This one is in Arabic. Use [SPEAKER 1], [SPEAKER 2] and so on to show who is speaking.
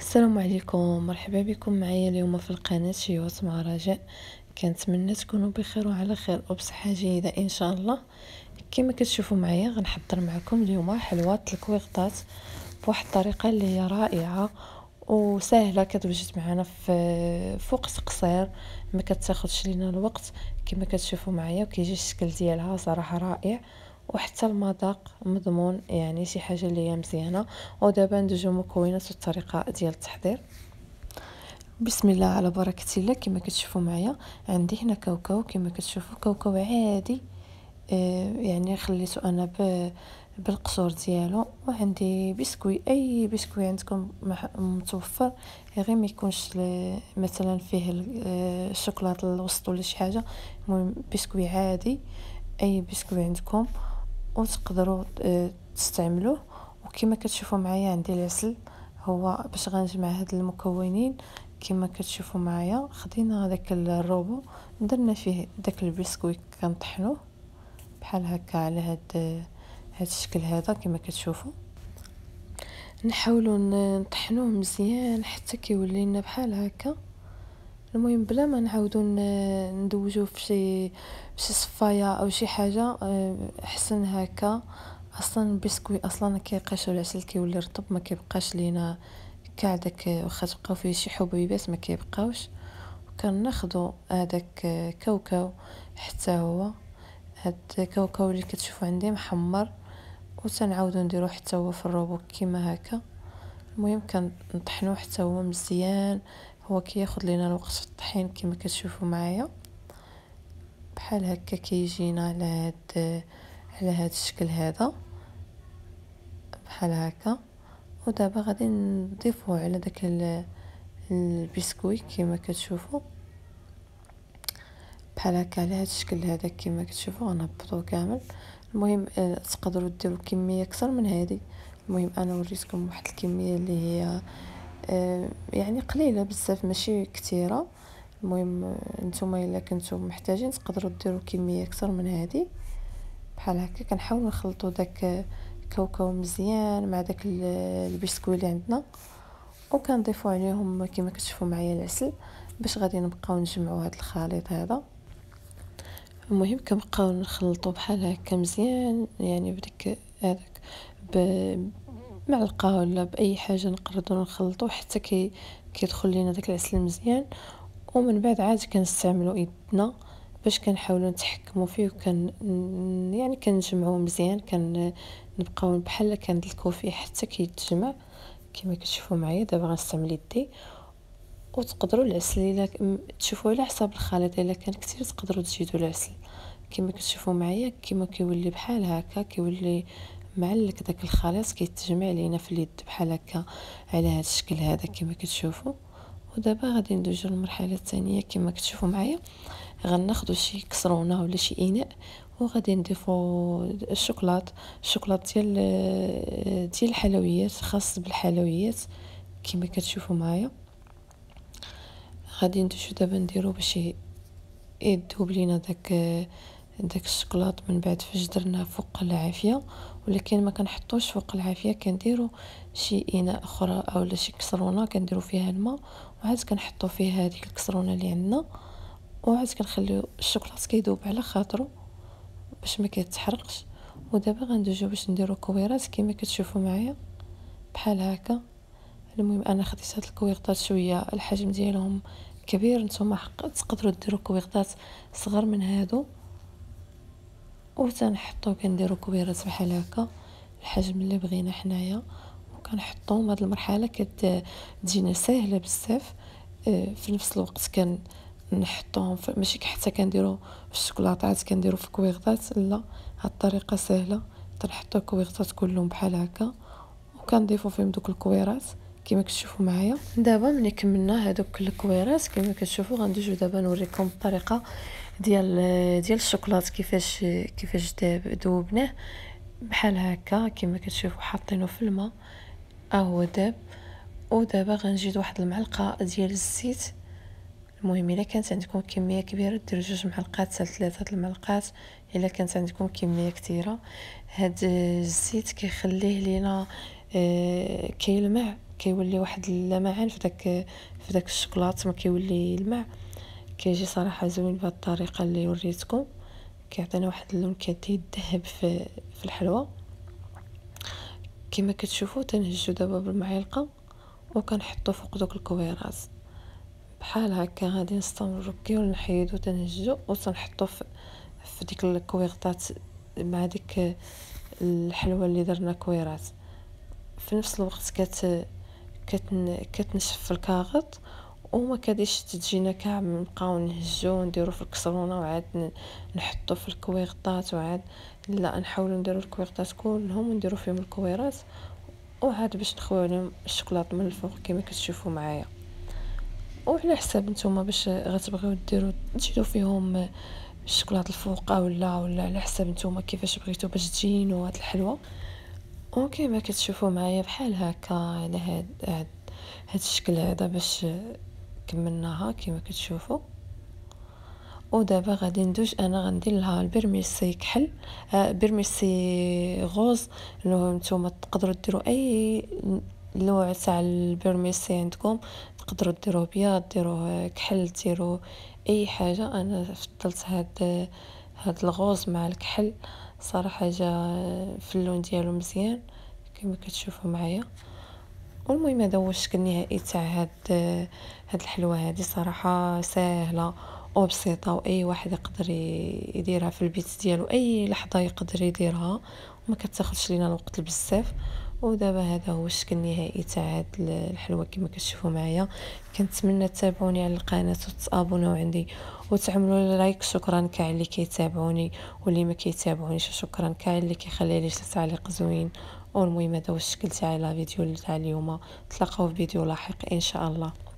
[SPEAKER 1] السلام عليكم مرحبا بكم معايا اليوم في القناة شيوات مع رجاء كنتمنى تكونوا بخير وعلى خير وبصحة جيدة ان شاء الله كما كتشوفوا معايا غنحضر معكم اليوم حلوات الكويغطات بواحد الطريقة اللي هي رائعة وسهلة كتوجد معنا في فوق قصير ما كتاخدش لينا الوقت كما كتشوفوا معايا وكيجي الشكل ديالها صراحة رائع وحتى المذاق مضمون يعني شي حاجه اللي هي مزيانه ودابا ندوزو مكونات والطريقه ديال التحضير بسم الله على بركه الله كما كتشوفوا معايا عندي هنا كاوكاو كما كتشوفوا كاوكاو عادي آه، يعني خليته انا ب بالقصور ديالو وعندي بسكوي اي بسكوي عندكم متوفر غير ما يكونش مثلا فيه آه، الشوكولاته الوسط ولا شي حاجه المهم بسكوي عادي اي بسكوي عندكم وتقدروا آه، تستعملوه وكما كتشوفوا معايا عندي العسل هو باش غنجمع هاد المكونين كما كتشوفوا معايا خدينا داك الروبو درنا فيه داك البسكوي كنطحنوه بحال هكا على هاد هاد الشكل هذا كما كتشوفوا نحاولوا نطحنوه مزيان حتى كيولي لنا بحال هكا المهم بلا ما نعاودو ندوجوه في شي شي صفايه او شي حاجه آه، احسن هكا اصلا البسكوي اصلا كيقشعر العسل كيولي رطب ما كيبقاش لينا كاع داك آه، واخا تبقاو فيه شي حبيبات ما كيبقاوش وكناخذوا هذاك آه، كاوكاو حتى هو هاد الكاوكاو اللي كتشوفوا عندي محمر وتنعاودو نديرو حتى هو في الروبو كيما هكا المهم كنطحنو حتى هو مزيان هو كياخد لينا الوقت في الطحين كيما كتشوفوا معايا بحال هكا كيجينا على هاد على هاد الشكل هذا بحال هكا ودابا غادي نضيفو على داك البسكوي كما كتشوفوا بحال هكا على هاد الشكل هذا كما كتشوفوا غنهبطو كامل المهم آه، تقدروا ديروا كميه اكثر من هذه المهم انا وريتكم واحد الكميه اللي هي آه، يعني قليله بزاف ماشي كثيره المهم نتوما الا كنتو محتاجين تقدروا ديروا كميه اكثر من هذه بحال هكا كنحاول نخلطوا داك كاوكاو مزيان مع داك البسكوي اللي عندنا وكنضيفوا عليهم كما كتشوفوا معايا العسل باش غادي نبقاو نجمعوا هذا الخليط هذا المهم كنبقاو نخلطوا بحال هكا مزيان يعني بديك هذاك بمعلقه ولا باي حاجه نقدروا نخلطو حتى كي كيدخل لينا داك العسل مزيان ومن بعد عاد كنستعملوا يدنا باش كنحاولوا نتحكموا فيه وكان يعني كنجمعوه مزيان كنبقاو بحال كندلكو فيه حتى كيتجمع كما كتشوفوا معايا دابا غنستعمل يدي وتقدروا العسل الا تشوفوا على حساب الخليط الا كان كثير تقدروا تزيدوا العسل كما كتشوفوا معايا كما كيولي بحال هكا كيولي معلك داك الخليط كيتجمع لينا في اليد بحال هكا على هذا الشكل هذا كما كتشوفوا ودابا غادي ندوزو للمرحله الثانيه كما كتشوفوا معايا غناخذوا شي كسرونه ولا شي اناء وغادي نضيفوا الشوكولات الشوكولات ديال ديال الحلويات خاص بالحلويات كما كتشوفوا معايا غادي ندوزو دابا نديرو باش يذوب لينا داك داك الشوكولات من بعد فاش درناه فوق العافيه ولكن ما كنحطوش فوق العافيه كنديرو شي اناء اخرى اولا شي كسرونه كنديرو فيها الماء وعاد كنحطو فيه هذيك الكسرونه اللي عندنا وعاد كنخليو الشوكولاط كيذوب على خاطرو باش ما كيتحرقش ودابا غندوزو باش نديرو كويرات كما كتشوفوا معايا بحال هكا المهم انا خديت هاد الكويرطات شويه الحجم ديالهم كبير نتوما حق تقدروا ديروا كويرطات صغر من هادو وتنحطو كنديرو كويرات بحال هكا الحجم اللي بغينا حنايا كنحطهم هاد المرحله كتجينا ساهله بزاف آه، في نفس الوقت كان نحطهم ماشي حتى كنديرو في الشوكولاطات كنديرو في كويغطات لا هاد الطريقه سهله تنحطو كويغطات كلهم بحال هكا وكنضيفو فيهم دوك الكويرات كما كتشوفوا معايا دابا ملي كملنا هادوك الكويرات كما كتشوفوا غندوزو دابا نوريكم الطريقه ديال ديال الشوكولات كيفاش كيفاش دابا دوبناه بحال هكا كما كتشوفوا حاطينه في الماء اهو داب ودابا غنجيد واحد المعلقه ديال الزيت المهم الا كانت عندكم كميه كبيره ديروا جوج معلقات حتى ثلاثه المعلقات الا كانت عندكم كميه كثيره هاد الزيت كيخليه لينا اه كيلمع كيولي واحد اللمعان في داك في داك الشوكولاط ما كيولي يلمع كيجي صراحه زوين بهاد الطريقه اللي وريتكم كيعطينا واحد اللون كيدي الذهب في, في الحلوه كما كتشوفوا تنهجو دابا بالمعلقه وكنحطو فوق دوك الكويرات بحال هكا غادي نستمرو كي نحيدو تنهجو وتنحطو في, في ديك الكويرطات مع ديك الحلوه اللي درنا كويرات في نفس الوقت كت كتن كتنشف في الكاغط وما كاديش تجينا كاع نبقاو نهزو نديرو في الكسرونه وعاد نحطو في الكويغطات وعاد لا نحاولو نديرو الكويغطات كلهم ونديرو فيهم الكويرات وعاد باش نخويو عليهم الشكلاط من الفوق كما كتشوفوا معايا وعلى حساب نتوما باش غتبغيو ديرو تجيو فيهم الشكلاط الفوق ولا ولا على حساب نتوما كيفاش بغيتو باش تجينو هاد الحلوه وكما كتشوفوا معايا بحال هكا على هاد هاد الشكل هذا باش كملناها كما كتشوفوا ودابا غادي ندوز انا غندير لها البرميسي كحل آه، برميسي غوز نتوما تقدروا ديروا اي نوع تاع البرميسي عندكم تقدروا ديروه بياض ديروه كحل ديرو اي حاجه انا فضلت هاد هاد الغوز مع الكحل صراحه جا آه، في اللون ديالو مزيان كما كتشوفوا معايا والمهم هذا هو الشكل النهائي تاع هاد هاد الحلوه هذه صراحه سهله وبسيطه واي واحد يقدر يديرها في البيت ديالو اي لحظه يقدر يديرها وما كتاخذش لينا الوقت بزاف ودابا هذا هو الشكل النهائي تاع هاد الحلوه كما كتشوفوا معايا كنتمنى تتابعوني على القناه وتابوناو عندي وتعملوا لي لايك شكرا كاع اللي كيتابعوني واللي ما كيتابعونيش شكرا كاع اللي كيخلي لي تعليق زوين والمهم هذا هو الشكل تاعي لا فيديو تاع اليوم نتلاقاو في فيديو لاحق ان شاء الله